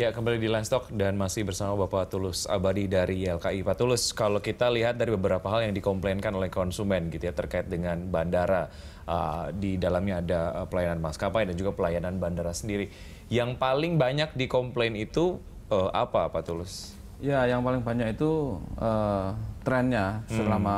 Ya, kembali di Landstock dan masih bersama Bapak Tulus Abadi dari YLKI. Pak Tulus, kalau kita lihat dari beberapa hal yang dikomplainkan oleh konsumen gitu ya terkait dengan bandara uh, di dalamnya ada ah, pelayanan maskapai dan juga pelayanan bandara sendiri. Yang paling banyak dikomplain itu uh, apa, Pak Tulus? Ya, yang paling banyak itu uh, trennya hmm. selama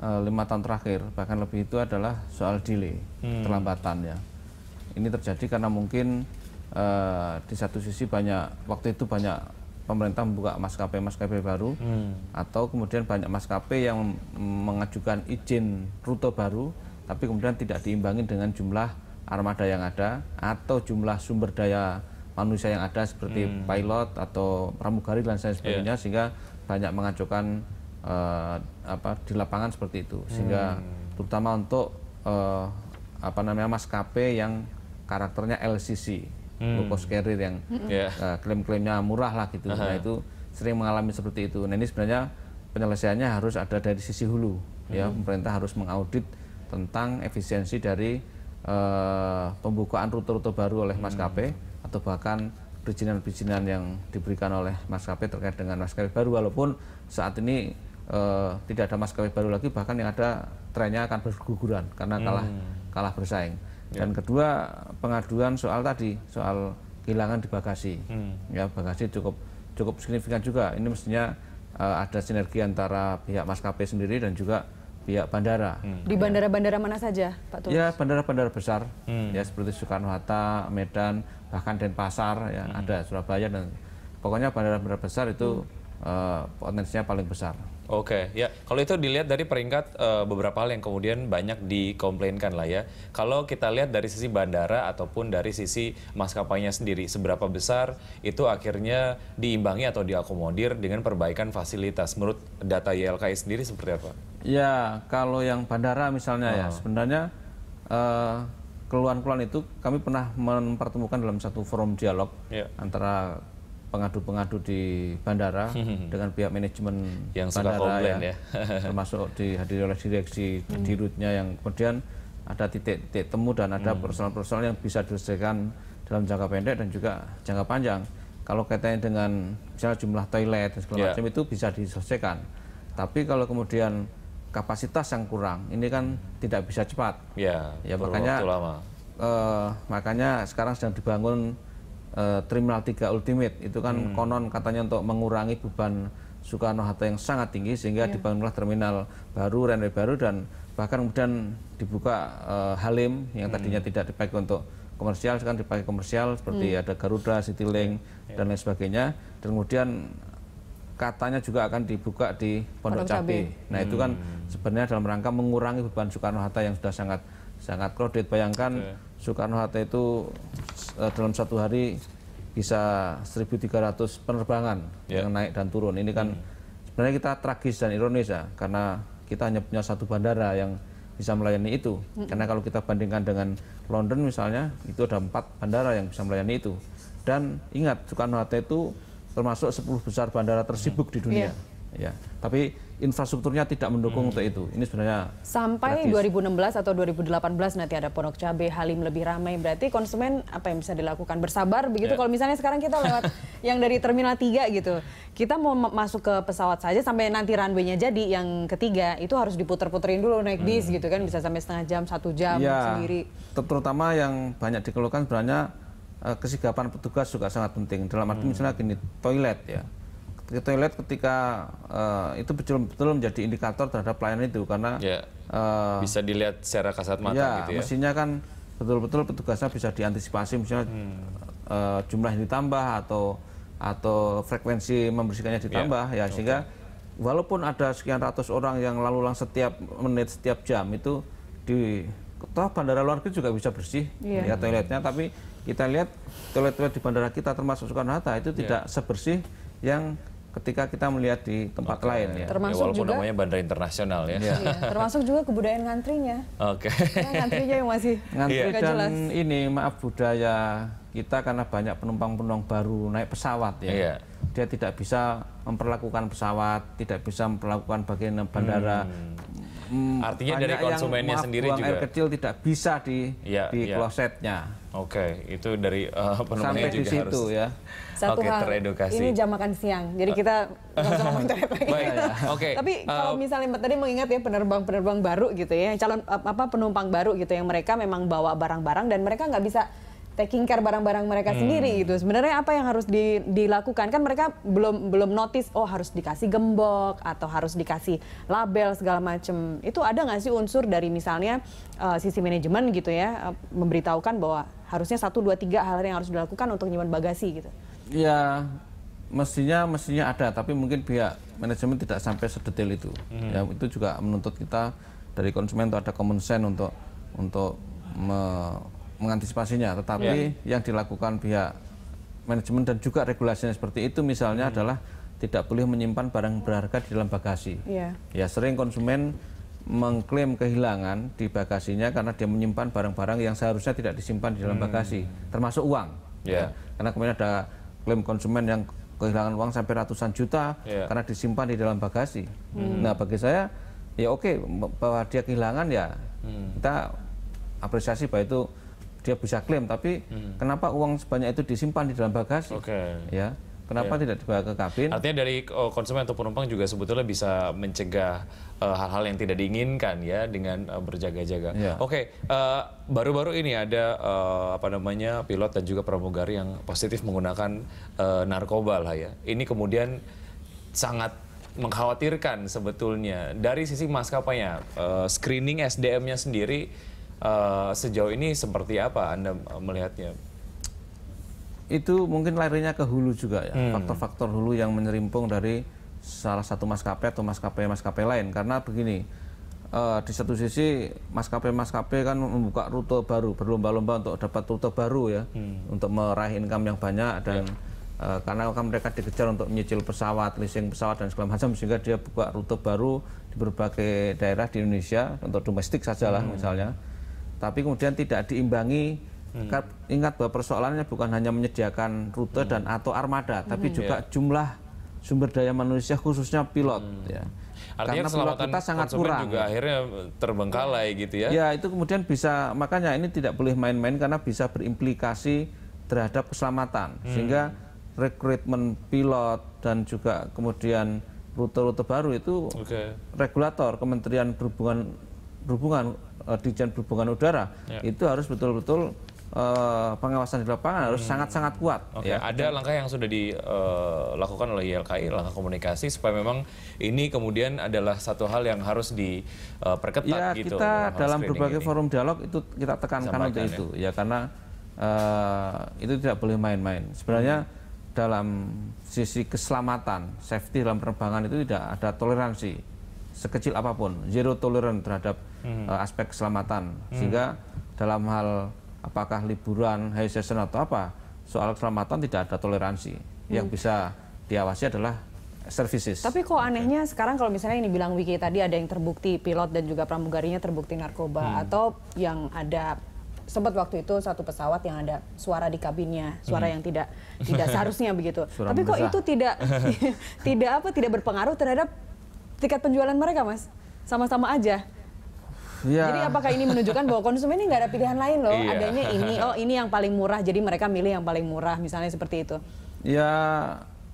hmm. lima tahun terakhir bahkan lebih itu adalah soal delay, hmm. terlambatan ya. Ini terjadi karena mungkin uh, di satu sisi banyak waktu itu banyak pemerintah membuka maskapai-maskapai baru hmm. atau kemudian banyak maskapai yang mengajukan izin rute baru tapi kemudian tidak diimbangi dengan jumlah armada yang ada atau jumlah sumber daya manusia yang ada seperti hmm. pilot atau pramugari dan lain iya. sebagainya yeah. sehingga banyak mengajukan uh, apa di lapangan seperti itu sehingga hmm. terutama untuk uh, apa namanya maskapai yang karakternya LCC Hmm. low cost carrier yang hmm. eh, yeah. uh, klaim-klaimnya murah lah gitu. Uh -huh. Nah itu sering mengalami seperti itu. Nah ini sebenarnya penyelesaiannya harus ada dari sisi hulu. Ya. Hmm. Ya pemerintah harus mengaudit tentang efisiensi dari uh, pembukaan rute-rute baru oleh maskapai hmm. atau bahkan perizinan-perizinan yang diberikan oleh maskapai terkait dengan maskapai baru walaupun saat ini uh, tidak ada maskapai baru lagi bahkan yang ada trennya akan berguguran karena kalah hmm. kalah bersaing. Ya. dan kedua pengaduan soal tadi soal kehilangan di bagasi hmm. ya bagasi cukup cukup signifikan juga ini mestinya uh, ada sinergi antara pihak maskapai sendiri dan juga pihak bandara hmm. di ya. bandara-bandara mana saja Pak Tulus? ya bandara-bandara besar hmm. ya seperti Soekarno Hatta Medan bahkan Denpasar ya hmm. ada Surabaya dan pokoknya bandara-bandara besar itu hmm. Eh, potensinya paling besar. Oke, okay. ya kalau itu dilihat dari peringkat uh, beberapa hal yang kemudian banyak dikomplainkan lah ya. Kalau kita lihat dari sisi bandara ataupun dari sisi maskapainya sendiri, seberapa besar itu akhirnya diimbangi atau diakomodir dengan perbaikan fasilitas. Menurut data YLKI sendiri seperti apa? Ya, kalau yang bandara misalnya oh. ya, sebenarnya eh, keluhan-keluhan itu kami pernah mempertemukan dalam satu forum dialog yeah. antara pengadu-pengadu di bandara hmm. dengan pihak manajemen yang bandara suka komplain, ya, ya. termasuk dihadiri oleh direksi hmm. dirutnya yang kemudian ada titik-titik temu dan ada hmm. persoalan-persoalan yang bisa diselesaikan dalam jangka pendek dan juga jangka panjang. Kalau kaitannya dengan misalnya jumlah toilet dan segala yeah. macam itu bisa diselesaikan. Tapi kalau kemudian kapasitas yang kurang, ini kan tidak bisa cepat. Yeah, ya, ya makanya lama. Eh, makanya sekarang sedang dibangun Eh, terminal 3 Ultimate itu kan hmm. konon katanya untuk mengurangi beban Soekarno Hatta yang sangat tinggi sehingga yeah. dibangunlah terminal baru, runway baru dan bahkan kemudian dibuka uh, Halim yang hmm. tadinya hmm. tidak dipakai untuk komersial sekarang dipakai komersial seperti hmm. ada Garuda, Citylink yeah. dan lain sebagainya dan kemudian katanya juga akan dibuka di Pondok, Pondok Cabe. Nah, hmm. itu kan hmm. sebenarnya dalam rangka mengurangi beban Soekarno Hatta yang sudah sangat sangat kredit. Bayangkan okay. Soekarno Hatta itu Eh, dalam satu hari bisa 1.300 penerbangan yeah. yang naik dan turun. Ini kan hmm. sebenarnya kita tragis dan ironis ya, karena kita hanya punya satu bandara yang bisa melayani itu. Hmm. Karena kalau kita bandingkan dengan London misalnya, itu ada empat bandara yang bisa melayani itu. Dan ingat, Soekarno-Hatta itu termasuk 10 besar bandara tersibuk hmm. di dunia. Yeah ya tapi infrastrukturnya tidak mendukung hmm. untuk itu. Ini sebenarnya sampai gratis. 2016 atau 2018 nanti ada Pondok Cabe Halim lebih ramai. Berarti konsumen apa yang bisa dilakukan? Bersabar begitu. Ya. Kalau misalnya sekarang kita lewat yang dari Terminal 3 gitu. Kita mau masuk ke pesawat saja sampai nanti runway-nya jadi yang ketiga itu harus diputer-puterin dulu naik hmm. bis gitu kan bisa sampai setengah jam, satu jam ya. sendiri. Terutama yang banyak dikeluhkan sebenarnya eh, kesigapan petugas juga sangat penting. Dalam arti hmm. misalnya gini, toilet ya kita lihat ketika uh, itu betul-betul menjadi indikator terhadap pelayanan itu karena ya, uh, bisa dilihat secara kasat mata ya, gitu ya. Mestinya kan betul-betul petugasnya bisa diantisipasi misalnya hmm. uh, jumlah yang ditambah atau atau frekuensi membersihkannya ya, ditambah ya, ya sehingga walaupun ada sekian ratus orang yang lalu lalang setiap menit setiap jam itu di toh bandara luar negeri juga bisa bersih yeah. ya toiletnya hmm. tapi kita lihat toilet-toilet di bandara kita termasuk Soekarno Hatta itu yeah. tidak sebersih yang ketika kita melihat di tempat okay. lain ya. Termasuk ya walaupun juga, namanya bandara internasional ya. Iya. iya termasuk juga kebudayaan ngantrinya. Oke. Okay. Ya, ngantrinya yang masih ngantri iya. dan jelas. ini maaf budaya kita karena banyak penumpang-penumpang baru naik pesawat ya. Iya. Dia tidak bisa memperlakukan pesawat, tidak bisa memperlakukan bagian bandara, hmm Hmm, Artinya dari konsumennya sendiri juga. air kecil tidak bisa di ya, di ya. klosetnya. Oke, okay, itu dari uh, eh, penemuannya juga di situ, harus ya. Satu okay, hal, teredukasi. ini jam makan siang, jadi kita langsung ngomong lagi. Baik, iya, iya. Tapi eh, kalau misalnya tadi mengingat ya penerbang-penerbang baru gitu ya, calon apa penumpang baru gitu yang mereka memang bawa barang-barang dan mereka nggak bisa taking care barang-barang mereka hmm. sendiri gitu. Sebenarnya apa yang harus di, dilakukan kan mereka belum belum notice oh harus dikasih gembok atau harus dikasih label segala macam Itu ada nggak sih unsur dari misalnya uh, sisi manajemen gitu ya eh, memberitahukan bahwa harusnya satu dua tiga hal yang harus dilakukan untuk nyimpan bagasi gitu. Iya mestinya mestinya ada tapi mungkin pihak manajemen tidak sampai sedetail itu. Hmm. Ya itu juga menuntut kita dari konsumen itu ada common sense untuk untuk mengantisipasinya. Tetapi yeah. yang dilakukan pihak manajemen dan juga regulasinya seperti itu misalnya hmm. adalah tidak boleh menyimpan barang berharga di dalam bagasi. Yeah. Ya sering konsumen mengklaim kehilangan di bagasinya karena dia menyimpan barang-barang yang seharusnya tidak disimpan di dalam hmm. bagasi, termasuk uang. Yeah. Ya. Karena kemudian ada klaim konsumen yang kehilangan uang sampai ratusan juta yeah. karena disimpan di dalam bagasi. Hmm. Nah bagi saya ya oke okay, bahwa dia kehilangan ya hmm. kita apresiasi bahwa itu dia bisa klaim tapi hmm. kenapa uang sebanyak itu disimpan di dalam bagasi okay. ya kenapa yeah. tidak dibawa ke kabin artinya dari oh, konsumen atau penumpang juga sebetulnya bisa mencegah eh, hal-hal uh, yang tidak diinginkan ya dengan uh, berjaga-jaga yeah. oke okay, uh, eh, baru-baru ini ada uh, apa namanya pilot dan juga pramugari yang positif menggunakan uh, narkoba lah ya ini kemudian sangat mengkhawatirkan sebetulnya dari sisi maskapainya uh, screening SDM-nya sendiri Eh, sejauh ini seperti apa Anda melihatnya? Itu mungkin larinya ke hulu juga ya, hmm. faktor-faktor hmm. hulu yang menyerimpung dari salah satu maskapai atau maskapai-maskapai lain. Karena begini, uh, di satu sisi maskapai-maskapai kan membuka rute baru, berlomba-lomba untuk dapat rute baru ya, hmm. untuk meraih income yang banyak dan yeah. Ya. Uh, karena kan mereka dikejar untuk menyicil pesawat, leasing pesawat dan segala macam sehingga dia buka rute baru di berbagai daerah di Indonesia untuk domestik sajalah hmm. misalnya tapi kemudian tidak diimbangi hmm. ingat bahwa persoalannya bukan hanya menyediakan rute hmm. dan atau armada tapi hmm. juga yeah. jumlah sumber daya manusia khususnya pilot hmm. ya Artinya Karena pilot kita sangat kurang juga akhirnya terbengkalai ya. gitu ya ya itu kemudian bisa makanya ini tidak boleh main-main karena bisa berimplikasi terhadap keselamatan hmm. sehingga rekrutmen pilot dan juga kemudian rute-rute baru itu okay. regulator Kementerian berhubungan Perhubungan uh, eh, Dijen Perhubungan Udara ya. itu harus betul-betul uh, pengawasan di lapangan harus hmm. sangat-sangat kuat. Okay. Ya. Ada langkah yang sudah dilakukan eh, oleh YLKI, langkah komunikasi supaya memang ini kemudian adalah satu hal yang harus diperketat ya, gitu. kita dalam berbagai ini. forum dialog itu kita tekankan untuk ya. itu ya karena uh, itu tidak boleh main-main. Sebenarnya hmm. dalam sisi keselamatan, safety dalam penerbangan itu tidak ada toleransi sekecil apapun, zero tolerance terhadap hmm. uh, aspek keselamatan hmm. sehingga dalam hal apakah liburan high season atau apa soal keselamatan tidak ada toleransi hmm. yang bisa diawasi adalah services. Tapi kok anehnya okay. sekarang kalau misalnya ini bilang Wiki tadi ada yang terbukti pilot dan juga pramugarinya terbukti narkoba hmm. atau yang ada sempat waktu itu satu pesawat yang ada suara di kabinnya, suara hmm. yang tidak tidak seharusnya begitu. Suara Tapi kok besar. itu tidak tidak apa tidak berpengaruh terhadap tingkat penjualan mereka, Mas? Sama-sama aja. Yeah. Jadi apakah ini menunjukkan bahwa konsumen ini nggak ada pilihan lain loh, yeah. adanya ini, oh ini yang paling murah, jadi mereka milih yang paling murah, misalnya seperti itu? Ya yeah,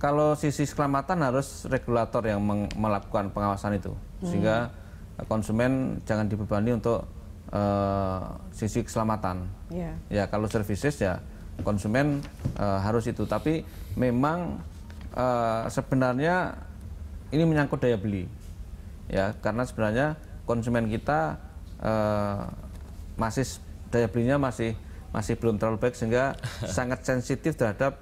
kalau sisi keselamatan harus regulator yang melakukan pengawasan itu, sehingga hmm. konsumen jangan dibebani untuk uh, sisi keselamatan. Yeah. Ya kalau services ya konsumen uh, harus itu, tapi memang uh, sebenarnya ini menyangkut daya beli ya karena sebenarnya konsumen kita Eh, masih daya belinya masih masih belum terlalu baik sehingga sangat sensitif terhadap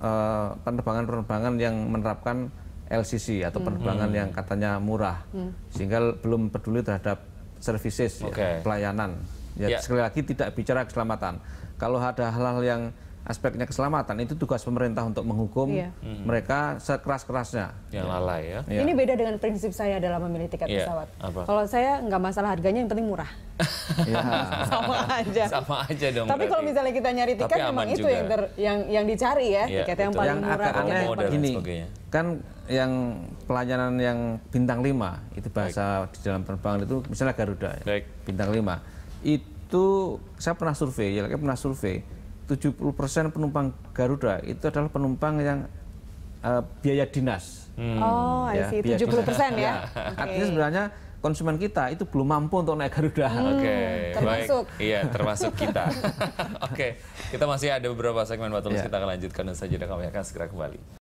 eh, penerbangan-penerbangan yang menerapkan LCC atau hmm. penerbangan hmm. yang katanya murah hmm. sehingga belum peduli terhadap services okay. ya, pelayanan ya yeah. sekali lagi tidak bicara keselamatan kalau ada hal-hal yang aspeknya keselamatan itu tugas pemerintah untuk menghukum iya. Hmm. mereka sekeras-kerasnya yang iya. lalai ya. ya. Ini beda dengan prinsip saya dalam memilih tiket iya. pesawat. Apa? Kalau saya nggak masalah harganya yang penting murah. Iya. Sama aja. Sama aja dong. Tapi kalau misalnya kita nyari tiket memang itu yang ter, yang yang dicari ya, ya tiket yang paling yang murah. Yang agak aneh gini. Kan yang pelayanan yang bintang 5 itu bahasa Baik. di dalam penerbangan itu misalnya Garuda ya, Baik. Bintang 5. Itu saya pernah survei, ya pernah survei 70% penumpang Garuda itu adalah penumpang yang uh, biaya dinas. Hmm. Oh, ya, I see. 70% ya. Iya. okay. Artinya sebenarnya konsumen kita itu belum mampu untuk naik Garuda. Hmm, Oke, okay, hmm, baik. Iya, termasuk kita. Oke, okay, kita masih ada beberapa segmen waktu yeah. kita akan lanjutkan dan saja kami akan segera kembali.